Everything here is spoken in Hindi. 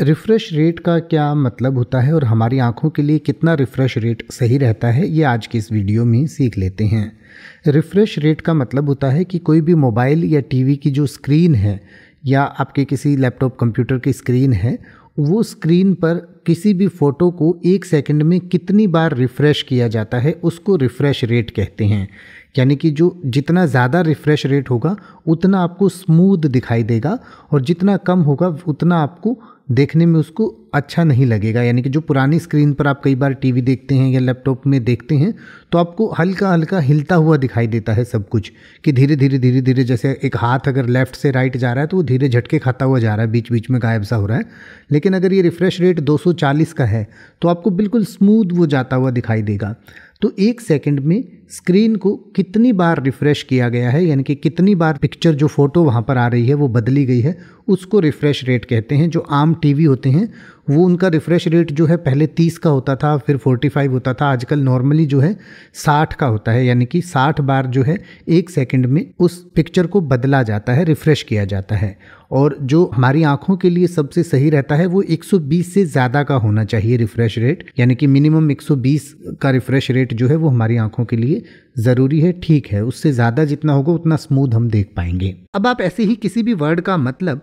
रिफ्रेश रेट का क्या मतलब होता है और हमारी आंखों के लिए कितना रिफ्रेश रेट सही रहता है ये आज की इस वीडियो में सीख लेते हैं रिफ्रेश रेट का मतलब होता है कि कोई भी मोबाइल या टीवी की जो स्क्रीन है या आपके किसी लैपटॉप कंप्यूटर की स्क्रीन है वो स्क्रीन पर किसी भी फ़ोटो को एक सेकंड में कितनी बार रिफ़्रेश किया जाता है उसको रिफ़्रेश रेट कहते हैं यानी कि जो जितना ज़्यादा रिफ्रेश रेट होगा उतना आपको स्मूद दिखाई देगा और जितना कम होगा उतना आपको देखने में उसको अच्छा नहीं लगेगा यानी कि जो पुरानी स्क्रीन पर आप कई बार टीवी देखते हैं या लैपटॉप में देखते हैं तो आपको हल्का हल्का हिलता हुआ दिखाई देता है सब कुछ कि धीरे धीरे धीरे धीरे जैसे एक हाथ अगर लेफ्ट से राइट जा रहा है तो वो धीरे झटके खाता हुआ जा रहा है बीच बीच में गायब सा हो रहा है लेकिन अगर ये रिफ्रेश रेट 240 का है तो आपको बिल्कुल स्मूद वो जाता हुआ दिखाई देगा तो एक सेकंड में स्क्रीन को कितनी बार रिफ़्रेश किया गया है यानी कि कितनी बार पिक्चर जो फ़ोटो वहाँ पर आ रही है वो बदली गई है उसको रिफ़्रेश रेट कहते हैं जो आम टीवी होते हैं वो उनका रिफ़्रेश रेट जो है पहले तीस का होता था फिर फोर्टी फाइव होता था आजकल नॉर्मली जो है साठ का होता है यानी कि साठ बार जो है एक सेकेंड में उस पिक्चर को बदला जाता है रिफ़्रेश किया जाता है और जो हमारी आंखों के लिए सबसे सही रहता है वो 120 से ज़्यादा का होना चाहिए रिफ़्रेश रेट यानी कि मिनिमम 120 का रिफ़्रेश रेट जो है वो हमारी आंखों के लिए ज़रूरी है ठीक है उससे ज़्यादा जितना होगा उतना स्मूथ हम देख पाएंगे अब आप ऐसे ही किसी भी वर्ड का मतलब